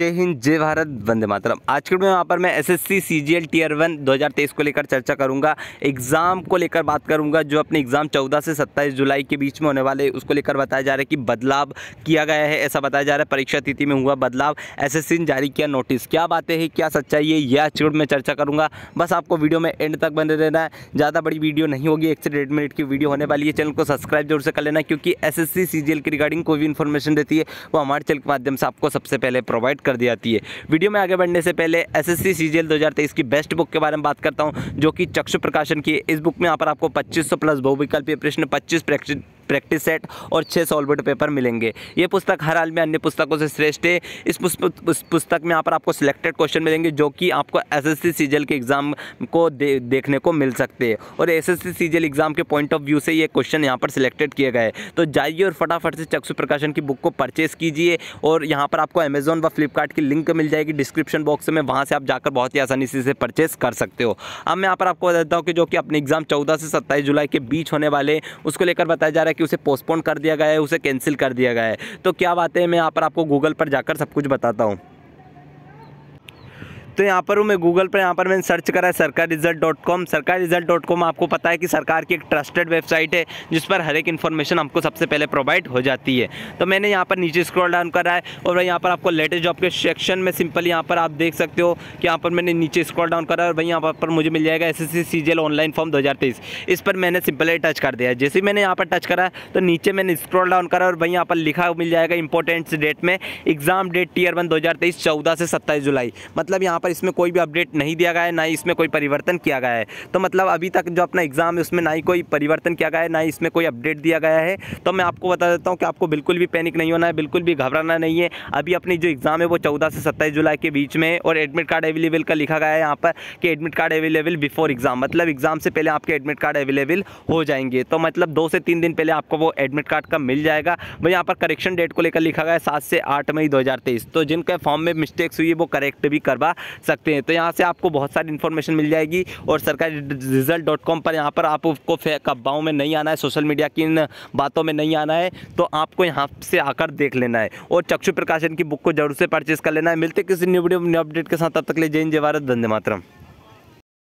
जय हिंद जय भारत वंदे मातरम आज के वीडियो में यहाँ पर मैं एसएससी सीजीएल टीयर वन 2023 को लेकर चर्चा करूंगा एग्ज़ाम को लेकर बात करूंगा जो अपने एग्ज़ाम 14 से 27 जुलाई के बीच में होने वाले उसको लेकर बताया जा रहा है कि बदलाव किया गया है ऐसा बताया जा रहा है परीक्षा तिथि में हुआ बदलाव एस ने जारी किया नोटिस क्या बातें हैं क्या सच्चाई है यह आज में चर्चा करूँगा बस आपको वीडियो में एंड तक बने रहना है ज़्यादा बड़ी वीडियो नहीं होगी एक से डेढ़ मिनट की वीडियो होने वाली है चैनल को सब्सक्राइब जरूर से कर लेना क्योंकि एस एस की रिगार्डिंग कोई भी इन्फॉर्मेशन देती है वो हमारे चैनल के माध्यम से आपको सबसे पहले प्रोवाइड कर दी जाती है वीडियो में आगे बढ़ने से पहले एस एस सी हजार तेईस की बेस्ट बुक के बारे में बात करता हूँ जो कि चक्षु प्रकाशन की इस बुक में यहाँ पर आपको पच्चीस प्लस बहुविकल्पीय प्रश्न पच्चीस प्रैक्टिस सेट और छः सॉल्वेंट पेपर मिलेंगे ये पुस्तक हर हाल में अन्य पुस्तकों से श्रेष्ठ है इस पुस्तक में यहाँ पर आपको सिलेक्टेड क्वेश्चन मिलेंगे जो कि आपको एस एस सीजल के एग्ज़ाम को दे, देखने को मिल सकते हैं और एस एस सीजल एग्ज़ाम के पॉइंट ऑफ व्यू से ये क्वेश्चन यहाँ पर सिलेक्टेड किए गए तो जाइए और फटाफट से चक्षु प्रकाशन की बुक को परचेज़ कीजिए और यहाँ पर आपको अमेज़ोन व फ्लिपकार्ट की लिंक मिल जाएगी डिस्क्रिप्शन बॉक्स में वहाँ से आप जाकर बहुत ही आसानी से इसे परचेज़ कर सकते हो अब मैं यहाँ पर आपको बता देता हूँ कि जो कि अपने एग्ज़ाम चौदह से सत्ताईस जुलाई के बीच होने वाले उसको लेकर बताया जा रहा है कि उसे पोस्टपोन कर दिया गया है उसे कैंसिल कर दिया गया है तो क्या बातें मैं यहाँ पर आपको गूगल पर जाकर सब कुछ बताता हूँ तो यहाँ पर मैं गूगल पर यहाँ पर मैंने सर्च करा है Sarkar result dot com Sarkar result dot com आपको पता है कि सरकार की एक ट्रस्टेड वेबसाइट है जिस पर हर एक इन्फॉर्मेशन आपको सबसे पहले प्रोवाइड हो जाती है तो मैंने यहाँ पर नीचे स्क्रॉल डाउन करा है और यहाँ पर आपको लेटेस्ट जॉब के सेक्शन में सिंपल यहाँ पर आप देख सकते हो कि यहाँ पर मैंने नीचे स्क्रॉल डाउन करा और भाई यहाँ पर मुझे मिल जाएगा एस एस ऑनलाइन फॉर्म दो इस पर मैंने सिंपली टच कर दिया जैसे ही मैंने यहाँ पर टच करा तो नीचे मैंने स्क्रॉल डाउन करा और भाई यहाँ पर लिखा मिल जाएगा इंपॉर्टेंट डेट में एग्जाम डेट टीयर वन दो हज़ार से सत्ताईस जुलाई मतलब यहाँ पर पर इसमें कोई भी अपडेट नहीं दिया गया है ना ही इसमें कोई परिवर्तन किया गया है तो मतलब अभी तक जो अपना एग्ज़ाम है उसमें ना ही कोई परिवर्तन किया गया है ना ही इसमें कोई अपडेट दिया गया है तो मैं आपको बता देता हूँ कि आपको बिल्कुल भी पैनिक नहीं होना है बिल्कुल भी घबराना नहीं है अभी अपनी जो एग्ज़ाम है वो चौदह से सत्ताईस जुलाई के बीच में और एडमिट कार्ड अवेलेबल का लिखा गया है यहाँ पर कि admit card available before exam मतलब एग्ज़ाम से पहले आपके एडमिट कार्ड अवेलेबल हो जाएंगे तो मतलब दो से तीन दिन पहले आपको वो एडमिट कार्ड का मिल जाएगा भाई यहाँ पर करेक्शन डेट को लेकर लिखा गया है सात से आठ मई दो तो जिनके फॉर्म में मिस्टेक्स हुई है वो करेक्ट भी करवा सकते हैं तो यहाँ से आपको बहुत सारी इन्फॉर्मेशन मिल जाएगी और सरकारी रिजल्ट डॉट कॉम पर यहाँ पर आपको कब्बाओं में नहीं आना है सोशल मीडिया की इन बातों में नहीं आना है तो आपको यहाँ से आकर देख लेना है और चक्षु प्रकाशन की बुक को जरूर से परचेज कर लेना है मिलते किसी न्यू न्यू अपडेट के साथ तब तक ले जय जय भारत धन्य मातरम